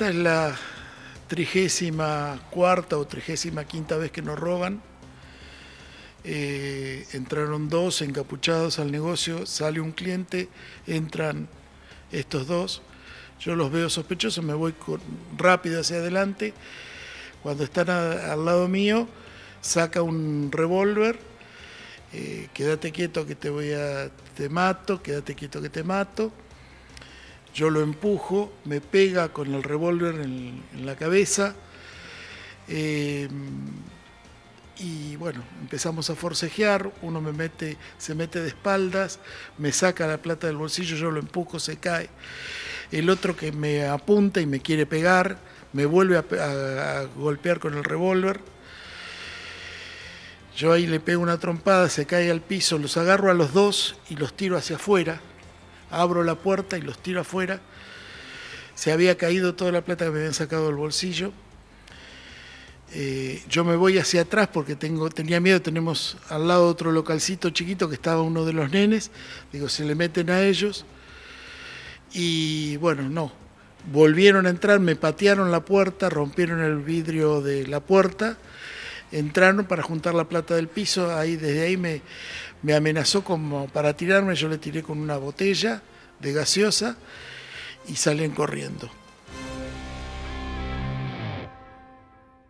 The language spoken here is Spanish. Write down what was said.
Esta es la trigésima cuarta o trigésima quinta vez que nos roban. Eh, entraron dos encapuchados al negocio, sale un cliente, entran estos dos. Yo los veo sospechosos, me voy rápido hacia adelante. Cuando están al lado mío, saca un revólver. Eh, quédate quieto que te voy a te mato, quédate quieto que te mato. Yo lo empujo, me pega con el revólver en, la cabeza eh, y bueno, empezamos a forcejear, uno me mete, se mete de espaldas, me saca la plata del bolsillo, yo lo empujo, se cae. El otro que me apunta y me quiere pegar, me vuelve a golpear con el revólver. Yo ahí le pego una trompada, se cae al piso, los agarro a los dos y los tiro hacia afuera abro la puerta y los tiro afuera. Se había caído toda la plata que me habían sacado del bolsillo. Eh, yo me voy hacia atrás porque tengo, tenía miedo, tenemos al lado otro localcito chiquito que estaba uno de los nenes, digo, se le meten a ellos. Y bueno, no, volvieron a entrar, me patearon la puerta, rompieron el vidrio de la puerta entraron para juntar la plata del piso, ahí desde ahí me, me amenazó como para tirarme, yo le tiré con una botella de gaseosa y salen corriendo.